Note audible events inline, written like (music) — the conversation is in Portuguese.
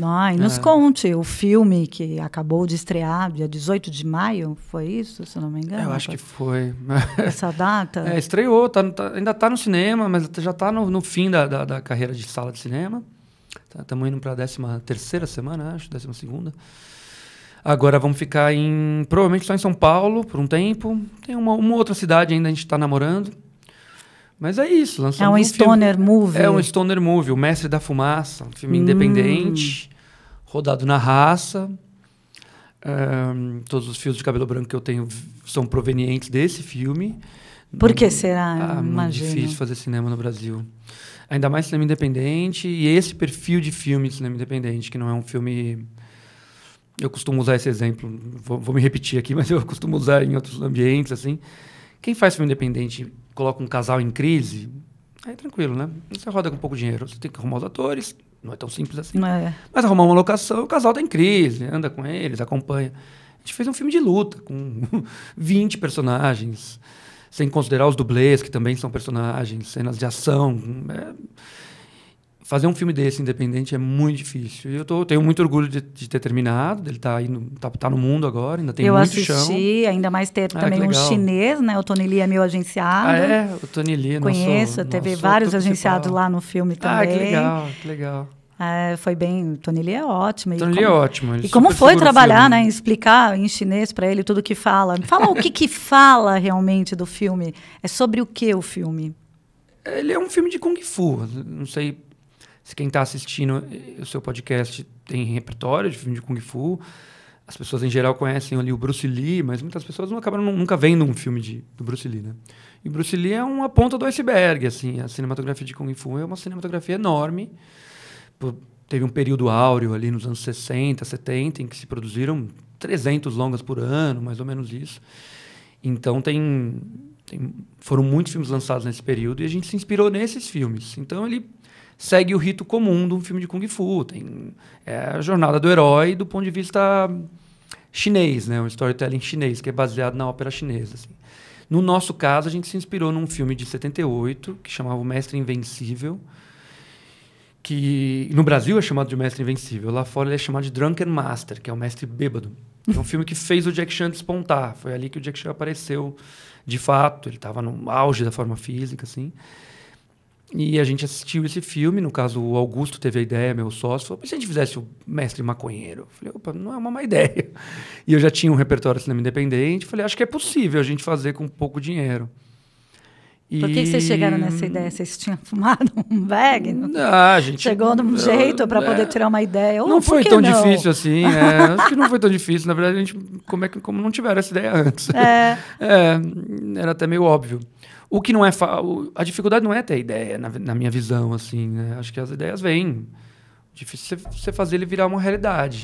Ah, e nos é. conte o filme que acabou de estrear, dia 18 de maio, foi isso, se não me engano? Eu acho que foi. (laughs) Essa data? É, estreou, tá, tá, ainda está no cinema, mas já está no, no, fim da, da, da, carreira de sala de cinema. Estamos tá, indo para a 13 semana, acho, 12 segunda. Agora vamos ficar em. Provavelmente só em São Paulo por um tempo. Tem uma, uma outra cidade ainda, a gente está namorando. Mas é isso, lançamos É um, um stoner filme. movie. É um stoner movie, O Mestre da Fumaça, um filme hum. independente, rodado na raça. Um, todos os fios de cabelo branco que eu tenho são provenientes desse filme. Por que será? Ah, muito difícil fazer cinema no Brasil. Ainda mais cinema independente e esse perfil de filme de cinema independente, que não é um filme. Eu costumo usar esse exemplo, vou, vou me repetir aqui, (laughs) mas eu costumo usar em outros ambientes, assim. Quem faz filme independente coloca um casal em crise, aí tranquilo, né? Você roda com pouco dinheiro, você tem que arrumar os atores, não é tão simples assim. É. Mas arrumar uma locação, o casal tá em crise, anda com eles, acompanha. A gente fez um filme de luta com 20 (laughs) personagens, sem considerar os dublês, que também são personagens, cenas de ação. É fazer um filme desse independente é muito difícil. eu tô, tenho muito orgulho de, de ter terminado, ele tá, indo, tá, tá no mundo agora, ainda tem eu muito assisti, chão. Eu assisti, ainda mais ter ah, também um chinês, né? O Tony Lee é meu agenciado. Ah, é? O Tony Lee, Conheço, teve vários agenciados lá no filme também. Ah, que legal, que legal. É, foi bem. Tony Lee é ótimo. Tony Lee é ótimo. E como foi trabalhar, né? Explicar em chinês para ele tudo que fala. Fala o que, que fala realmente do filme. É sobre o que o filme? Ele é um filme de Kung Fu. Não sei se quem está assistindo eh, o seu podcast tem repertório de filme de Kung Fu, as pessoas em geral conhecem ali o Bruce Lee, mas muitas pessoas não acabam nunca vendo um filme de, do Bruce Lee, né? E Bruce Lee é uma ponta do iceberg, assim. A cinematografia de Kung Fu é uma cinematografia enorme. teve um período áureo ali nos anos 60, 70, em que se produziram 300 longas por ano, mais ou menos isso. Então tem, tem foram muitos filmes lançados nesse período e a gente se inspirou nesses filmes. Então ele segue o rito comum de um filme de Kung Fu. Tem é, a jornada do herói do ponto de vista chinês, né? O storytelling chinês, que é baseado na ópera chinesa. Assim. No nosso caso, a gente se inspirou num filme de 78, que chamava O Mestre Invencível, que no Brasil é chamado de Mestre Invencível, lá fora ele é chamado de Drunken Master, que é o mestre bêbado. É um filme que fez o Jack Chan despontar. Foi ali que o Jack Chan apareceu de fato. Ele estava no auge da forma física, assim. E a gente assistiu esse filme, no caso o Augusto teve a ideia, meu sócio, falou, se a gente fizesse o Mestre Maconheiro? Eu falei, opa, não é uma má ideia. E eu já tinha um repertório de cinema independente, falei, acho que é possível a gente fazer com pouco dinheiro. E... Por que, que vocês chegaram nessa ideia? Vocês tinham (laughs) fumado um bag? gente, Chegou de um jeito para é. poder é... tirar uma ideia? Ou, não foi tão não? difícil assim. (laughs) É, acho que não foi tão difícil. Na verdade, a gente, como, é que, como não tiveram essa ideia antes? É. (laughs) é era até meio óbvio. O que não é. A dificuldade não é ter ideia, na, na minha visão, assim. Né? Acho que as ideias vêm. Difícil você fazer ele virar uma realidade.